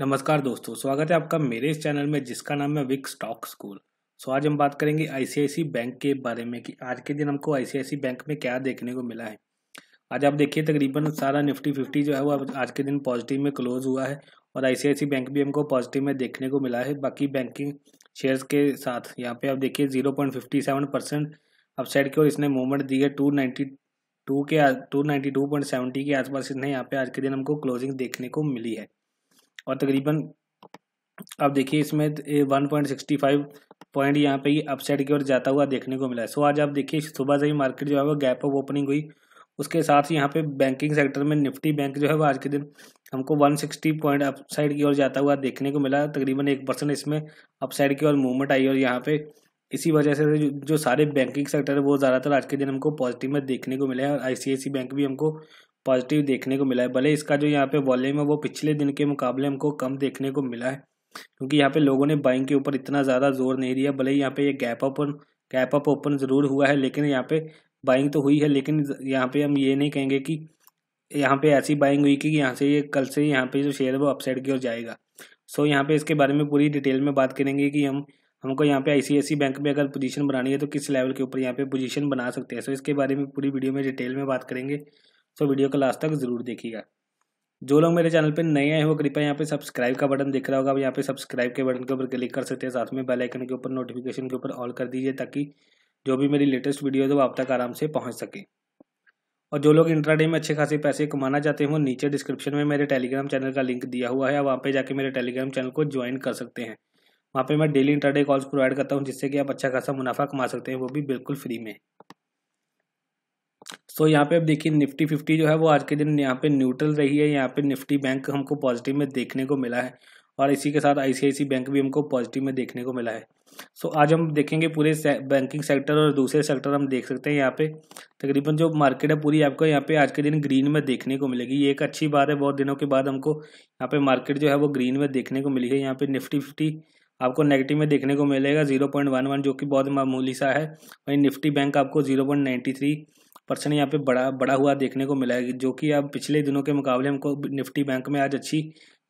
नमस्कार दोस्तों स्वागत है आपका मेरे इस चैनल में जिसका नाम है विक स्टॉक स्कूल सो आज हम बात करेंगे आईसीआईसी बैंक के बारे में कि आज के दिन हमको आईसीआईसी बैंक में क्या देखने को मिला है आज आप देखिए तकरीबन सारा निफ्टी फिफ्टी जो है वो आज के दिन पॉजिटिव में क्लोज हुआ है और आईसीआईसी बैंक भी हमको पॉजिटिव में देखने को मिला है बाकी बैंकिंग शेयर्स के साथ यहाँ पे आप देखिए zero point fifty seven percent upside की ओर इसने मूवमेंट दी है टू नाइन्टी टू के two ninety two point seventy के आसपास इसने यहाँ पे आज के दिन हमको क्लोजिंग देखने को मिली है और तकरीबन अब देखिए इसमें one point sixty five point यहाँ पे अपसाइड की ओर जाता हुआ देखने को मिला है सो आज आप देखिए सुबह से ही मार्केट जो है वो गैप ऑफ ओपनिंग हुई उसके साथ ही यहाँ पे बैंकिंग सेक्टर में निफ्टी बैंक जो है वो आज के दिन हमको 160 पॉइंट अपसाइड की ओर जाता हुआ देखने को मिला तकरीबन एक परसेंट इसमें अपसाइड की ओर मूवमेंट आई और यहाँ पे इसी वजह से जो, सारे बैंकिंग सेक्टर है वो ज़्यादातर आज के दिन हमको पॉजिटिव में देखने को मिला है और आई बैंक भी हमको पॉजिटिव देखने को मिला है भले इसका जो यहाँ पे वॉल्यूम है वो पिछले दिन के मुकाबले हमको कम देखने को मिला है क्योंकि यहाँ पे लोगों ने बाइंग के ऊपर इतना ज़्यादा जोर नहीं दिया भले यहाँ पे ये gap up gap up open ज़रूर हुआ है लेकिन यहाँ पे बाइंग तो हुई है लेकिन यहाँ पे हम ये नहीं कहेंगे कि यहाँ पे ऐसी बाइंग हुई कि यहाँ से ये कल से यहाँ पे जो शेयर है वो अपसाइड की ओर जाएगा सो यहाँ पे इसके बारे में पूरी डिटेल में बात करेंगे कि हम हमको यहाँ पे आईसीआईसी बैंक में अगर पोजीशन बनानी है तो किस लेवल के ऊपर यहाँ पे पोजीशन बना सकते हैं सो इसके बारे में पूरी वीडियो में डिटेल में बात करेंगे सो तो वीडियो को लास्ट तक ज़रूर देखिएगा जो लोग मेरे चैनल पे नए आए हो कृपया यहाँ पे सब्सक्राइब का बटन दिख रहा होगा आप यहाँ पे सब्सक्राइब के बटन के ऊपर क्लिक कर सकते हैं साथ में बेल आइकन के ऊपर नोटिफिकेशन के ऊपर ऑल कर दीजिए ताकि जो भी मेरी लेटेस्ट वीडियो है वो आप तक आराम से पहुँच सके और जो लोग इंट्राडे में अच्छे खासे पैसे कमाना चाहते वो नीचे डिस्क्रिप्शन में मेरे टेलीग्राम चैनल का लिंक दिया हुआ है वहाँ पर जाके मेरे टेलीग्राम चैनल को ज्वाइन कर सकते हैं वहाँ पर मैं डेली इंट्राडे कॉल्स प्रोवाइड करता हूँ जिससे कि आप अच्छा खासा मुनाफा कमा सकते हैं वो भी बिल्कुल फ्री में सो so, यहाँ पे अब देखिए निफ्टी फिफ्टी जो है वो आज के दिन यहाँ पे न्यूट्रल रही है यहाँ पे निफ्टी बैंक हमको पॉजिटिव में देखने को मिला है और इसी के साथ आईसीआईसी बैंक भी हमको पॉजिटिव में देखने को मिला है सो so, आज हम देखेंगे पूरे से, बैंकिंग सेक्टर और दूसरे सेक्टर हम देख सकते हैं यहाँ पे तकरीबन जो मार्केट है पूरी आपको यहाँ पे आज के दिन ग्रीन में देखने को मिलेगी ये एक अच्छी बात है बहुत दिनों के बाद हमको यहाँ पे मार्केट जो है वो ग्रीन में देखने को मिली है यहाँ पे निफ्टी फिफ्टी आपको नेगेटिव में देखने को मिलेगा जीरो पॉइंट वन वन जो कि बहुत मामूली सा है वहीं निफ्टी बैंक आपको zero point ninety three percent यहाँ पे बड़ा बड़ा हुआ देखने को मिला है जो कि अब पिछले दिनों के मुकाबले हमको निफ्टी बैंक में आज अच्छी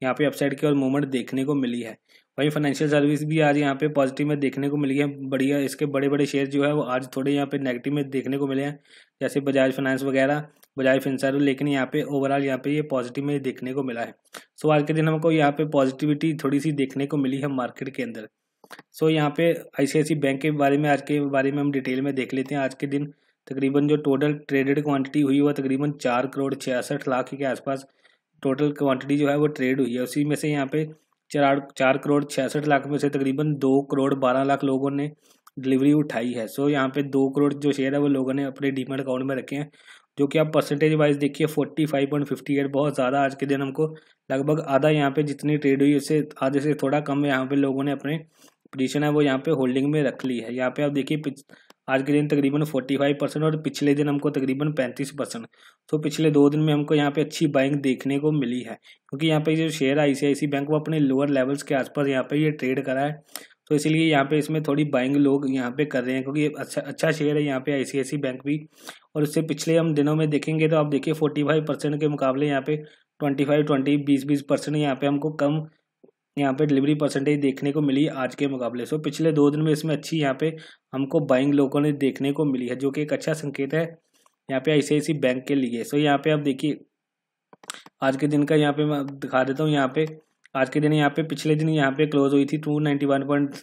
यहाँ पे अपसाइड की और मूवमेंट देखने को मिली है वहीं फाइनेंशियल सर्विस भी आज यहाँ पे पॉजिटिव में देखने को मिली है बढ़िया इसके बड़े बड़े शेयर जो है वो आज थोड़े यहाँ पे नेगेटिव में देखने को मिले हैं जैसे बजाज फाइनेंस वगैरह बजाज फिंसर लेकिन यहाँ पे ओवरऑल यहाँ पे ये यह पॉजिटिव में देखने को मिला है सो आज के दिन हमको यहाँ पे पॉजिटिविटी थोड़ी सी देखने को मिली है मार्केट के अंदर सो यहाँ पे आई बैंक के बारे में आज के बारे में हम डिटेल में देख लेते हैं आज के दिन तकरीबन जो टोटल ट्रेडेड क्वांटिटी हुई वह तकरीबन चार करोड़ छियासठ लाख के आसपास टोटल क्वांटिटी जो है वो ट्रेड हुई है उसी में से यहाँ पे चार चार करोड़ छियासठ लाख में से तकरीबन दो करोड़ बारह लाख लोगों ने डिलीवरी उठाई है सो यहाँ पे दो करोड़ जो शेयर है वो लोगों ने अपने डीमेट अकाउंट में रखे हैं जो कि आप परसेंटेज वाइज देखिए forty five point fifty eight बहुत ज़्यादा आज के दिन हमको लगभग आधा यहाँ पे जितनी ट्रेड हुई उससे आधे से थोड़ा कम यहाँ पे लोगों ने अपने पोजिशन है वो यहाँ पे होल्डिंग में रख ली है यहाँ पे आप देखिए आज के दिन तकरीबन फोर्टी फाइव परसेंट और पिछले दिन हमको तकरीबन पैंतीस परसेंट तो पिछले दो दिन में हमको यहाँ पे अच्छी बाइंग देखने को मिली है क्योंकि यहाँ पे जो शेयर है आई बैंक वो अपने लोअर लेवल्स के आसपास यहाँ पे ये ट्रेड करा है तो इसलिए यहाँ पे इसमें थोड़ी बाइंग लोग यहाँ पे कर रहे हैं क्योंकि अच्छा अच्छा शेयर है यहाँ पे सी बैंक भी और उससे पिछले हम दिनों में देखेंगे तो आप देखिए फोर्टी फाइव परसेंट के मुकाबले यहाँ पे ट्वेंटी फाइव ट्वेंटी बीस बीस परसेंट यहाँ पे हमको कम यहाँ पे डिलीवरी परसेंटेज देखने को मिली आज के मुकाबले सो पिछले दो दिन में इसमें अच्छी यहाँ पे हमको बाइंग लोगों ने देखने को मिली है जो कि एक अच्छा संकेत है यहाँ पे ऐसी बैंक के लिए सो यहाँ पे आप देखिए आज के दिन का यहाँ पे मैं दिखा देता हूँ यहाँ पे आज के दिन यहाँ पे पिछले दिन यहाँ पे क्लोज हुई थी टू वन पॉइंट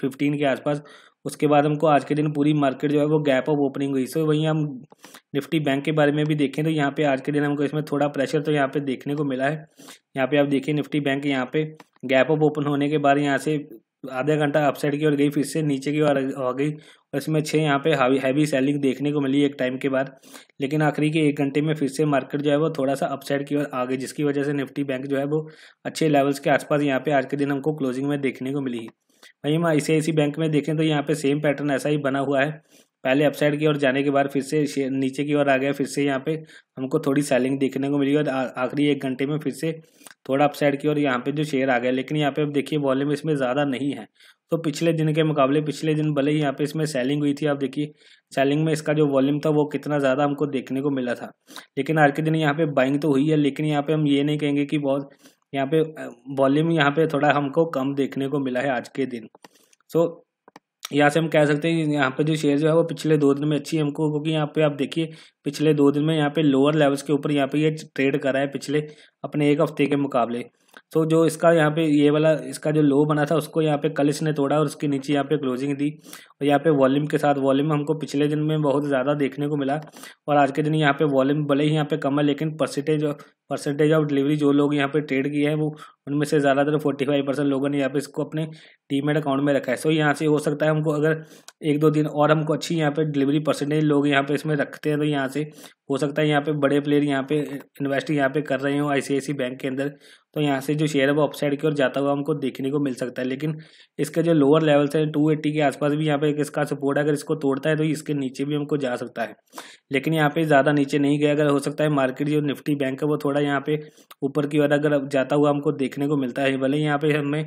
फिफ्टीन के आसपास उसके बाद हमको आज के दिन पूरी मार्केट जो है वो गैप ऑफ ओपनिंग हुई सो वहीं हम निफ्टी बैंक के बारे में भी देखें तो यहाँ पे आज के दिन हमको इसमें थोड़ा प्रेशर तो यहाँ पे देखने को मिला है यहाँ पे आप देखिए निफ्टी बैंक यहाँ पे गैप ऑफ ओपन होने के बाद यहाँ से आधा घंटा अपसाइड की ओर गई फिर से नीचे की ओर हो गई और इसमें छः यहाँ पे हावी हैवी सेलिंग देखने को मिली एक टाइम के बाद लेकिन आखिरी के एक घंटे में फिर से मार्केट जो है वो थोड़ा सा अपसाइड की ओर आ गई जिसकी वजह से निफ्टी बैंक जो है वो अच्छे लेवल्स के आसपास यहाँ पे आज के दिन हमको क्लोजिंग में देखने को मिली वहीं हम आई बैंक में देखें तो यहाँ पे सेम पैटर्न ऐसा ही बना हुआ है पहले अपसाइड की ओर जाने के बाद फिर से नीचे की ओर आ गया फिर से यहाँ पे हमको थोड़ी सेलिंग देखने को मिली और आखिरी एक घंटे में फिर से थोड़ा अपसाइड की ओर यहाँ पे जो शेयर आ गया लेकिन यहाँ पे अब देखिए वॉल्यूम इसमें ज़्यादा नहीं है तो पिछले दिन के मुकाबले पिछले दिन भले ही यहाँ पे इसमें सेलिंग हुई थी आप देखिए सेलिंग में इसका जो वॉल्यूम था वो कितना ज़्यादा हमको देखने को मिला था लेकिन आज के दिन यहाँ पे बाइंग तो हुई है लेकिन यहाँ पे हम ये नहीं कहेंगे कि बहुत यहाँ पे वॉल्यूम यहाँ पे थोड़ा हमको कम देखने को मिला है आज के दिन सो so, यहाँ से हम कह सकते हैं यहाँ पे जो शेयर जो है वो पिछले दो दिन में अच्छी है हमको क्योंकि यहाँ पे आप देखिए पिछले दो दिन में यहाँ पे लोअर लेवल्स के ऊपर यहाँ पे ये यह ट्रेड करा है पिछले अपने एक हफ्ते के मुकाबले तो जो इसका यहाँ पे ये वाला इसका जो लो बना था उसको यहाँ पे कल ने तोड़ा और उसके नीचे यहाँ पे क्लोजिंग दी और यहाँ पे वॉल्यूम के साथ वॉल्यूम हमको पिछले दिन में बहुत ज़्यादा देखने को मिला और आज के दिन यहाँ पे वॉल्यूम भले ही यहाँ पे कम है लेकिन परसेंटेज परसेंटेज ऑफ डिलीवरी जो लोग यहाँ पे ट्रेड किए हैं वो उनमें से ज़्यादातर फोर्टी फाइव परसेंट लोगों ने यहाँ पे इसको अपने डीमेट अकाउंट में रखा है सो यहाँ से हो सकता है हमको अगर एक दो दिन और हमको अच्छी यहाँ पे डिलीवरी परसेंटेज लोग यहाँ पे इसमें रखते हैं तो यहाँ से हो सकता है यहाँ पर बड़े प्लेयर यहाँ पे इन्वेस्ट यहाँ पर कर रहे हो आई बैंक के अंदर तो यहाँ से जो शेयर है वो अपसाइड की ओर जाता हुआ हमको देखने को मिल सकता है लेकिन इसके जो लोअर लेवल्स है टू एट्टी के आसपास भी यहाँ पे इसका सपोर्ट है अगर इसको तोड़ता है तो इसके नीचे भी हमको जा सकता है लेकिन यहाँ पे ज़्यादा नीचे नहीं गया अगर हो सकता है मार्केट जो निफ्टी बैंक है वो थोड़ा यहाँ पे ऊपर की ओर अगर जाता हुआ हमको देखने को मिलता है भले यहाँ पे हमें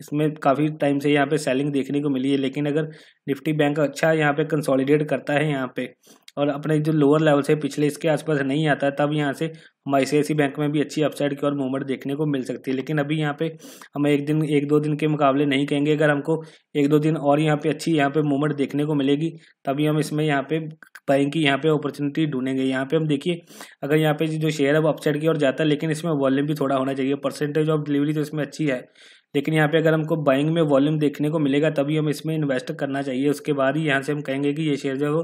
इसमें काफ़ी टाइम से यहाँ पे सेलिंग देखने को मिली है लेकिन अगर निफ्टी बैंक अच्छा यहाँ पे कंसोलिडेट करता है यहाँ पे और अपने जो लोअर लेवल से पिछले इसके आसपास नहीं आता तब यहाँ से हम आई बैंक में भी अच्छी अपसाइड की और मूवमेंट देखने को मिल सकती है लेकिन अभी यहाँ पे हम एक दिन एक दो दिन के मुकाबले नहीं कहेंगे अगर हमको एक दो दिन और यहाँ पे अच्छी यहाँ पे मूवमेंट देखने को मिलेगी तभी हम इसमें यहाँ पे बैंक की यहाँ पे अपॉर्चुनिटी ढूंढेंगे यहाँ पे हम देखिए अगर यहाँ पे जो शेयर है वो अपसाइड की ओर जाता है लेकिन इसमें वॉल्यूम भी थोड़ा होना चाहिए परसेंटेज ऑफ डिलीवरी तो इसमें अच्छी है लेकिन यहाँ पे अगर हमको बाइंग में वॉल्यूम देखने को मिलेगा तभी हम इसमें इन्वेस्ट करना चाहिए उसके बाद ही यहाँ से हम कहेंगे कि ये शेयर जो है वो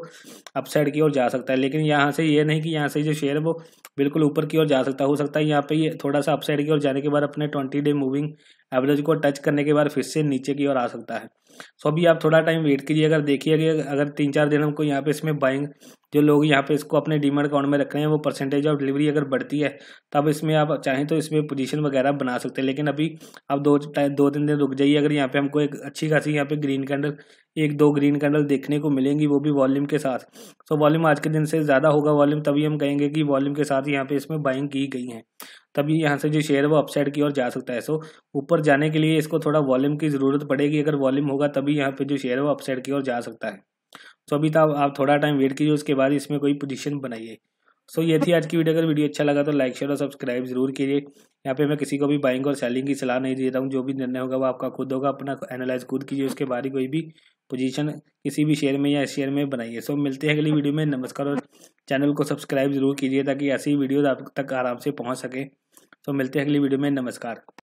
अपसाइड की ओर जा सकता है लेकिन यहाँ से ये नहीं कि यहाँ से जो शेयर है वो बिल्कुल ऊपर की ओर जा सकता हो सकता है यहाँ पे ये थोड़ा सा अपसाइड की ओर जाने के बाद अपने ट्वेंटी डे मूविंग एवरेज को टच करने के बाद फिर से नीचे की ओर आ सकता है सो अभी आप थोड़ा टाइम वेट कीजिए अगर देखिए अगर तीन चार दिन हमको यहाँ पे इसमें बाइंग जो लोग यहाँ पे इसको अपने डीमर अकाउंट में रख रहे हैं वो परसेंटेज ऑफ डिलीवरी अगर बढ़ती है तब इसमें आप चाहें तो इसमें पोजीशन वगैरह बना सकते हैं लेकिन अभी आप दो दो तीन दिन रुक जाइए अगर यहाँ पे हमको एक अच्छी खासी यहाँ पे ग्रीन कैंडल एक दो ग्रीन कैंडल देखने को मिलेंगी वो भी वॉल्यूम के साथ तो वॉल्यूम आज के दिन से ज़्यादा होगा वॉल्यूम तभी हम कहेंगे कि वॉल्यूम के साथ यहाँ पे इसमें बाइंग की गई है तभी यहाँ से जो शेयर वो अपसाइड की ओर जा सकता है सो ऊपर जाने के लिए इसको थोड़ा वॉल्यूम की ज़रूरत पड़ेगी अगर वॉल्यूम होगा तभी यहाँ पे जो शेयर वो अपसाइड की ओर जा सकता है सो तो अभी तो आप थोड़ा टाइम वेट कीजिए उसके बाद इसमें कोई पोजिशन बनाइए सो ये थी आज की वीडियो अगर वीडियो अच्छा लगा तो लाइक शेयर और सब्सक्राइब जरूर कीजिए यहाँ पे मैं किसी को भी बाइंग और सेलिंग की सलाह नहीं दे रहा हूँ जो भी निर्णय होगा वो आपका खुद होगा अपना एनालाइज खुद कीजिए उसके बाद ही कोई भी पोजीशन किसी भी शेयर में या शेयर में बनाइए सो मिलते हैं अगली वीडियो में नमस्कार और चैनल को सब्सक्राइब जरूर कीजिए ताकि ऐसी वीडियो आप तक आराम से पहुँच सके सो मिलते हैं अगली वीडियो में नमस्कार